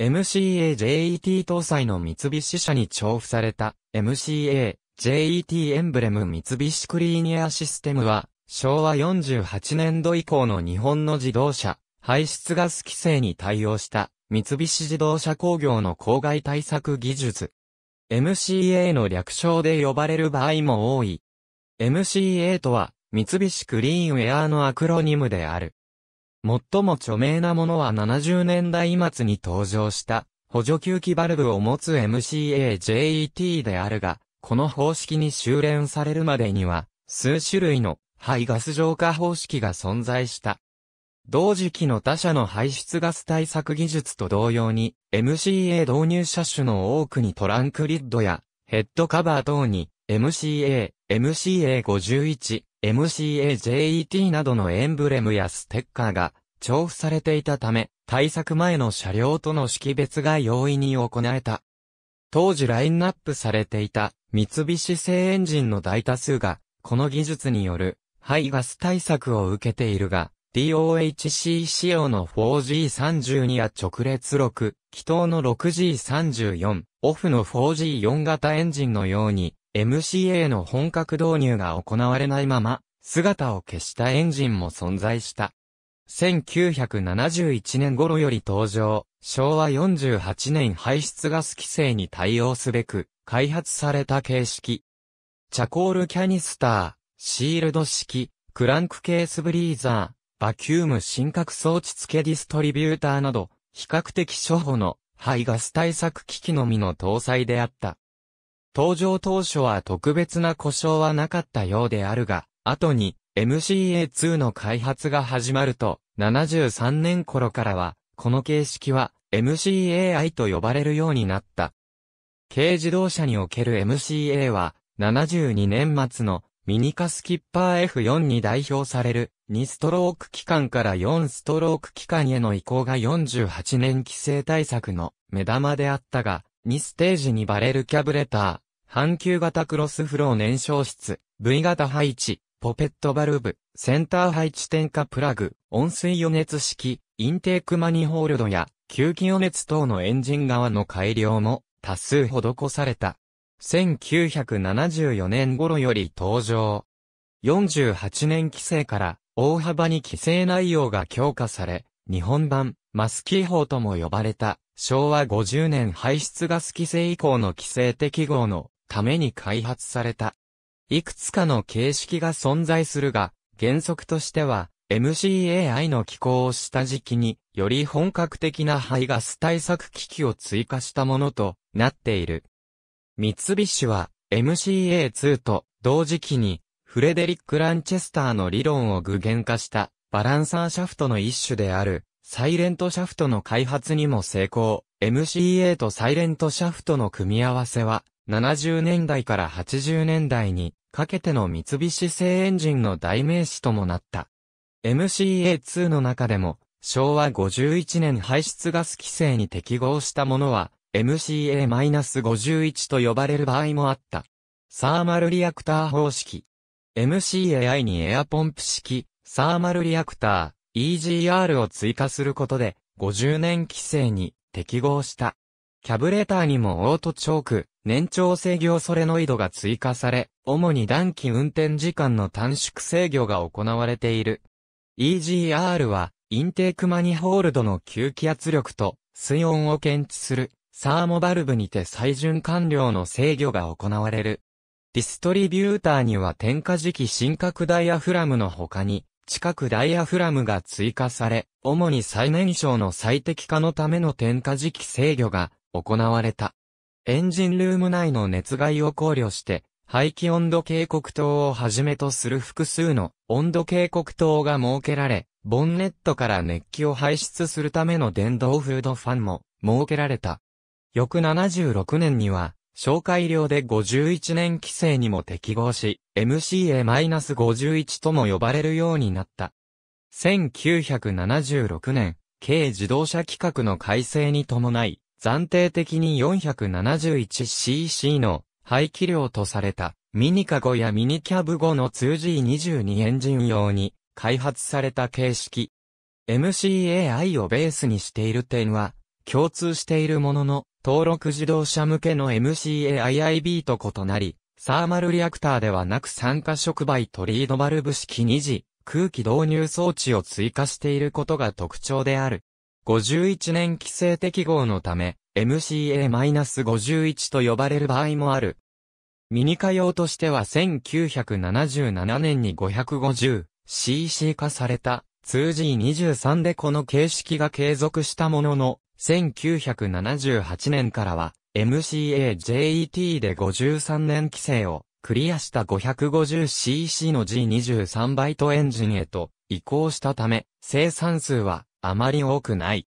MCA-JET 搭載の三菱車に調布された MCA-JET エンブレム三菱クリーニアシステムは昭和48年度以降の日本の自動車排出ガス規制に対応した三菱自動車工業の公害対策技術。MCA の略称で呼ばれる場合も多い。MCA とは三菱クリーンウェアのアクロニムである。最も著名なものは70年代末に登場した補助吸気バルブを持つ MCAJET であるが、この方式に修練されるまでには数種類の排ガス浄化方式が存在した。同時期の他社の排出ガス対策技術と同様に MCA 導入車種の多くにトランクリッドやヘッドカバー等に MCA、MCA51、MCAJET などのエンブレムやステッカーが重布されていたため、対策前の車両との識別が容易に行えた。当時ラインナップされていた三菱製エンジンの大多数が、この技術による排ガス対策を受けているが、DOHC 仕様の 4G32 や直列6、気筒の 6G34、オフの 4G4 型エンジンのように、MCA の本格導入が行われないまま、姿を消したエンジンも存在した。1971年頃より登場、昭和48年排出ガス規制に対応すべく、開発された形式。チャコールキャニスター、シールド式、クランクケースブリーザー、バキューム深刻装置付けディストリビューターなど、比較的初歩の排ガス対策機器のみの搭載であった。登場当初は特別な故障はなかったようであるが、後に MCA2 の開発が始まると、73年頃からは、この形式は MCAI と呼ばれるようになった。軽自動車における MCA は、72年末のミニカスキッパー F4 に代表される2ストローク機関から4ストローク機関への移行が48年規制対策の目玉であったが、2ステージにバレルキャブレター、半球型クロスフロー燃焼室、V 型配置、ポペットバルブ、センター配置点火プラグ、温水予熱式、インテークマニホールドや、吸気予熱等のエンジン側の改良も多数施された。1974年頃より登場。48年規制から大幅に規制内容が強化され、日本版マスキー法とも呼ばれた昭和50年排出ガス規制以降の規制適合のために開発された。いくつかの形式が存在するが、原則としては、MCAI の機構を下敷きに、より本格的な排ガス対策機器を追加したものとなっている。三菱は、MCA2 と同時期に、フレデリック・ランチェスターの理論を具現化したバランサーシャフトの一種であるサイレントシャフトの開発にも成功。MCA とサイレントシャフトの組み合わせは70年代から80年代にかけての三菱製エンジンの代名詞ともなった。MCA2 の中でも、昭和51年排出ガス規制に適合したものは、MCA-51 と呼ばれる場合もあった。サーマルリアクター方式。MCAI にエアポンプ式、サーマルリアクター、EGR を追加することで、50年規制に適合した。キャブレターにもオートチョーク、年長制御ソレノイドが追加され、主に暖気運転時間の短縮制御が行われている。EGR は、インテークマニホールドの吸気圧力と水温を検知する、サーモバルブにて最循環量の制御が行われる。ディストリビューターには点火時期深角ダイアフラムの他に、近くダイヤフラムが追加され、主に最燃焼の最適化のための点火時期制御が行われた。エンジンルーム内の熱害を考慮して、排気温度警告灯をはじめとする複数の温度警告灯が設けられ、ボンネットから熱気を排出するための電動フードファンも設けられた。翌76年には、紹介量で51年規制にも適合し、MCA-51 とも呼ばれるようになった。1976年、軽自動車規格の改正に伴い、暫定的に 471cc の排気量とされたミニカゴやミニキャブ後の 2G22 エンジン用に開発された形式。MCAI をベースにしている点は共通しているものの登録自動車向けの MCAIIB と異なり、サーマルリアクターではなく酸化触媒トリードバルブ式2次空気導入装置を追加していることが特徴である。51年規制適合のため、MCA-51 と呼ばれる場合もある。ミニカ用としては1977年に 550cc 化された 2G23 でこの形式が継続したものの、1978年からは MCA-JET で53年規制をクリアした 550cc の G23 バイトエンジンへと移行したため、生産数はあまり多くない。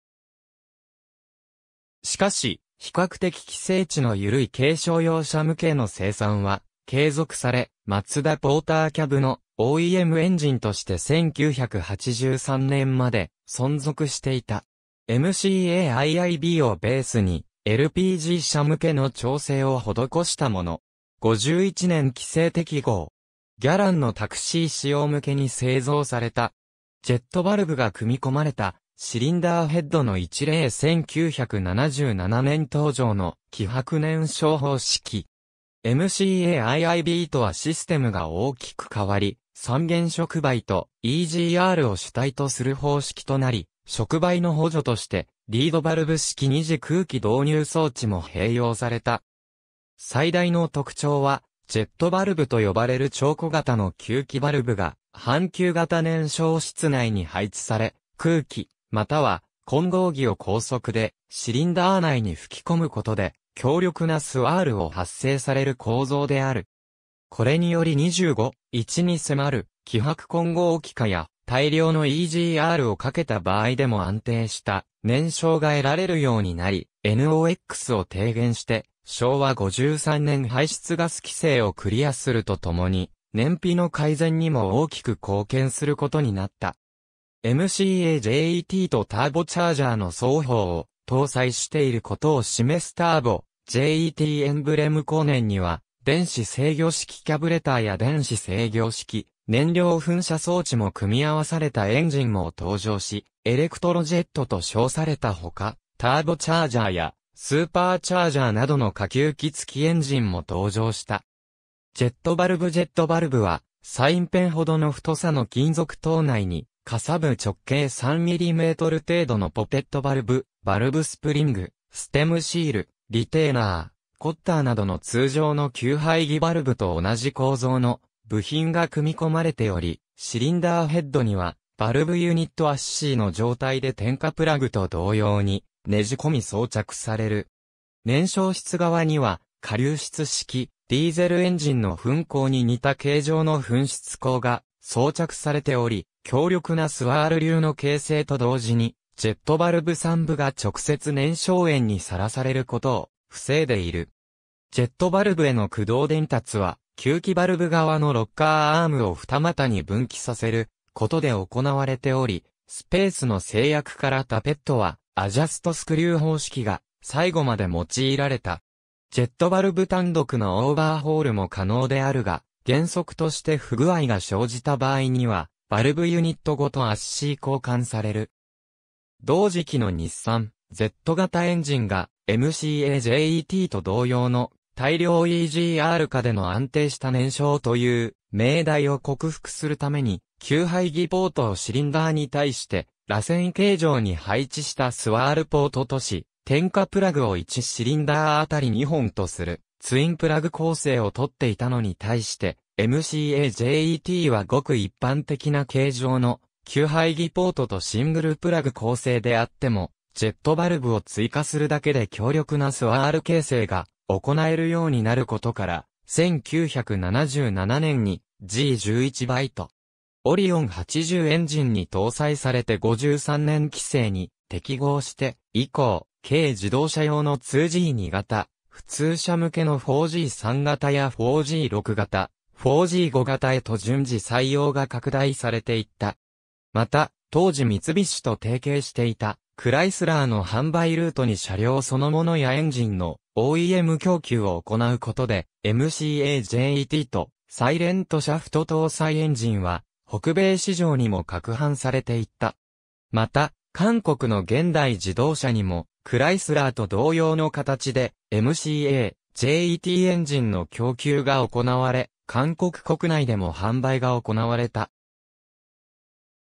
しかし、比較的規制値の緩い軽商用車向けの生産は、継続され、マツダポーターキャブの OEM エンジンとして1983年まで存続していた。MCAIIB をベースに LPG 車向けの調整を施したもの。51年規制適合。ギャランのタクシー使用向けに製造されたジェットバルブが組み込まれたシリンダーヘッドの一例1977年登場の気白燃焼方式。MCAIIB とはシステムが大きく変わり、三原触媒と EGR を主体とする方式となり、触媒の補助として、リードバルブ式二次空気導入装置も併用された。最大の特徴は、ジェットバルブと呼ばれる超小型の吸気バルブが半球型燃焼室内に配置され、空気、または混合儀を高速でシリンダー内に吹き込むことで強力なスワールを発生される構造である。これにより25、1に迫る気迫混合気化や大量の EGR をかけた場合でも安定した燃焼が得られるようになり、NOx を低減して昭和53年排出ガス規制をクリアするとともに、燃費の改善にも大きく貢献することになった。MCAJET とターボチャージャーの双方を搭載していることを示すターボ JET エンブレム後年には電子制御式キャブレターや電子制御式燃料噴射装置も組み合わされたエンジンも登場し、エレクトロジェットと称されたほか、ターボチャージャーやスーパーチャージャーなどの下級機付きエンジンも登場した。ジェットバルブジェットバルブは、サインペンほどの太さの金属塔内に、かさぶ直径 3mm 程度のポペットバルブ、バルブスプリング、ステムシール、リテーナー、コッターなどの通常の吸排気バルブと同じ構造の部品が組み込まれており、シリンダーヘッドには、バルブユニットアッシーの状態で点火プラグと同様に、ねじ込み装着される。燃焼室側には、下流出式、ディーゼルエンジンの噴口に似た形状の噴出口が装着されており、強力なスワール流の形成と同時に、ジェットバルブ産部が直接燃焼炎にさらされることを防いでいる。ジェットバルブへの駆動伝達は、吸気バルブ側のロッカーアームを二股に分岐させることで行われており、スペースの制約からタペットはアジャストスクリュー方式が最後まで用いられた。ジェットバルブ単独のオーバーホールも可能であるが、原則として不具合が生じた場合には、バルブユニットごと圧縮交換される。同時期の日産、Z 型エンジンが MCAJET と同様の大量 EGR 化での安定した燃焼という命題を克服するために、給排儀ポートをシリンダーに対して、螺旋形状に配置したスワールポートとし、点火プラグを1シリンダーあたり2本とする、ツインプラグ構成をとっていたのに対して、MCAJET はごく一般的な形状の、吸排儀ポートとシングルプラグ構成であっても、ジェットバルブを追加するだけで強力なスワール形成が行えるようになることから、1977年に G11 バイト。オリオン80エンジンに搭載されて53年規制に適合して、以降、軽自動車用の 2G2 型、普通車向けの 4G3 型や 4G6 型、4G5 型へと順次採用が拡大されていった。また、当時三菱と提携していた、クライスラーの販売ルートに車両そのものやエンジンの OEM 供給を行うことで、MCAJET とサイレントシャフト搭載エンジンは、北米市場にも拡販されていった。また、韓国の現代自動車にも、クライスラーと同様の形で MCA、JET エンジンの供給が行われ、韓国国内でも販売が行われた。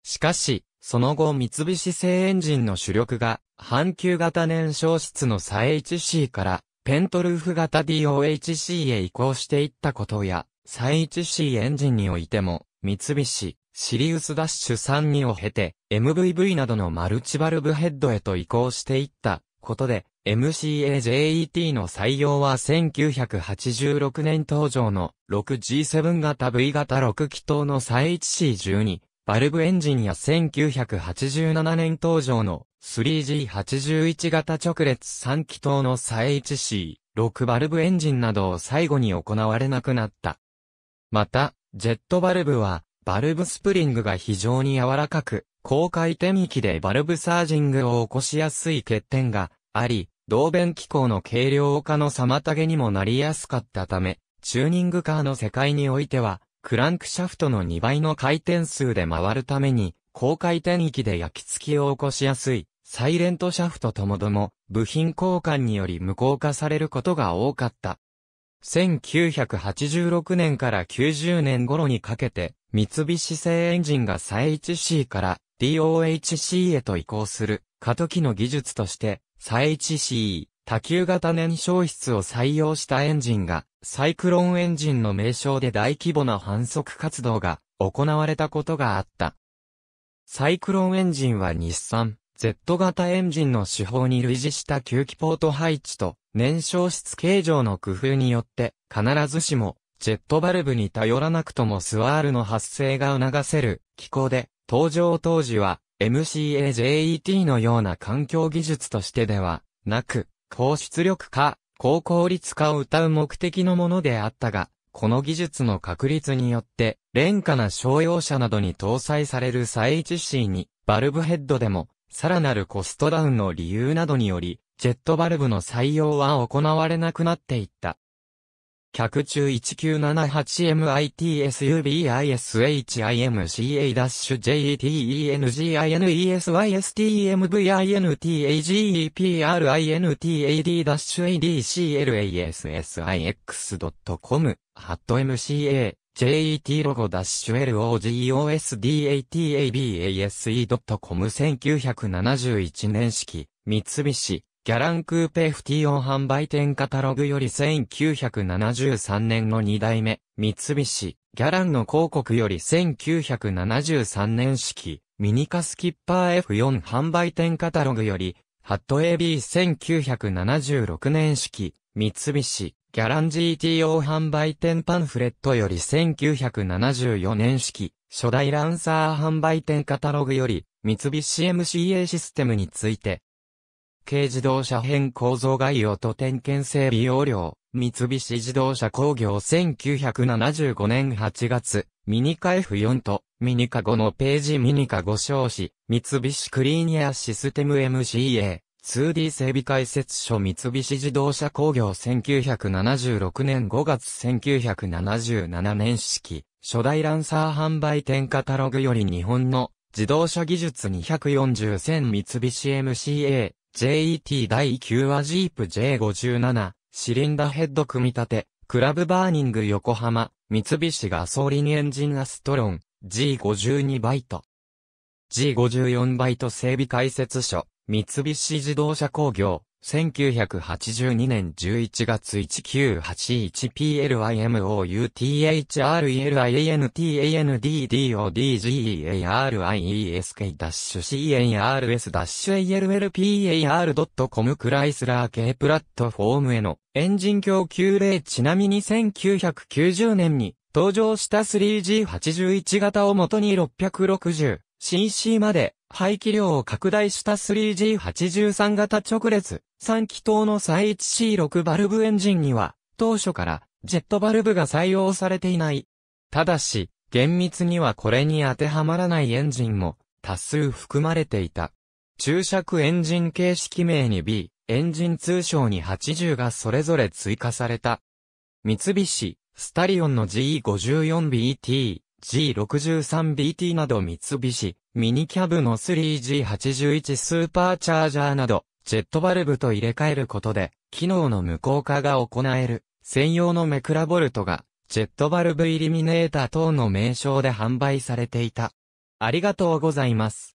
しかし、その後三菱製エンジンの主力が、半球型燃焼室の a HC から、ペントルーフ型 DOHC へ移行していったことや、a HC エンジンにおいても、三菱、シリウスダッシュ32を経て、MVV などのマルチバルブヘッドへと移行していったことで、MCAJET の採用は1986年登場の 6G7 型 V 型6気筒の 31C12 バルブエンジンや1987年登場の 3G81 型直列3気筒の 31C6 バルブエンジンなどを最後に行われなくなった。また、ジェットバルブはバルブスプリングが非常に柔らかく、高回転域でバルブサージングを起こしやすい欠点があり、同弁機構の軽量化の妨げにもなりやすかったため、チューニングカーの世界においては、クランクシャフトの2倍の回転数で回るために、高回転域で焼き付きを起こしやすい、サイレントシャフトともども、部品交換により無効化されることが多かった。1986年から90年頃にかけて、三菱製エンジンが再 HC から DOHC へと移行する過渡期の技術として、再 HC、多球型燃焼室を採用したエンジンが、サイクロンエンジンの名称で大規模な反則活動が行われたことがあった。サイクロンエンジンは日産、Z 型エンジンの手法に類似した吸気ポート配置と燃焼室形状の工夫によって必ずしもジェットバルブに頼らなくともスワールの発生が促せる機構で、登場当時は MCAJET のような環境技術としてではなく、高出力化、高効率化を謳う目的のものであったが、この技術の確立によって、廉価な商用車などに搭載される再一 c に、バルブヘッドでも、さらなるコストダウンの理由などにより、ジェットバルブの採用は行われなくなっていった。客中1 9七8 m i t s u b i s h i m c a e t e n g i n e s y s t e m v i n t a g e p r i n t a d a c l s i x c o m ハット MCA JET ロゴ -LOGOSDATABASE.com 1971年式三菱ギャランクーペ f t ィ販売店カタログより1973年の2代目、三菱、ギャランの広告より1973年式、ミニカスキッパー F4 販売店カタログより、ハット AB1976 年式、三菱、ギャラン GTO 販売店パンフレットより1974年式、初代ランサー販売店カタログより、三菱 MCA システムについて、軽自動車編構造概要と点検整備要領、三菱自動車工業1975年8月、ミニカ F4 と、ミニカ5のページミニカ5小子、三菱クリーニアシステム MCA、2D 整備解説書三菱自動車工業1976年5月1977年式、初代ランサー販売店カタログより日本の自動車技術240選三菱 MCA JET 第9話ジープ J57、シリンダヘッド組み立て、クラブバーニング横浜、三菱ガソリンエンジンアストロン、G52 バイト。G54 バイト整備解説書、三菱自動車工業、1982年11月1 9 8 1 p l i m o u t h e r i n t a n d d o d g e a r i s k c n r s a l l p a r c o m クライスラー系プラットフォームへのエンジン供給例ちなみに1990年に登場した 3G81 型をもとに660 cc まで排気量を拡大した 3G83 型直列3気筒の再 1C6 バルブエンジンには当初からジェットバルブが採用されていない。ただし、厳密にはこれに当てはまらないエンジンも多数含まれていた。注釈エンジン形式名に B、エンジン通称に80がそれぞれ追加された。三菱、スタリオンの GE54BT、G63BT など三菱、ミニキャブの 3G81 スーパーチャージャーなど、ジェットバルブと入れ替えることで、機能の無効化が行える、専用のメクラボルトが、ジェットバルブイリミネーター等の名称で販売されていた。ありがとうございます。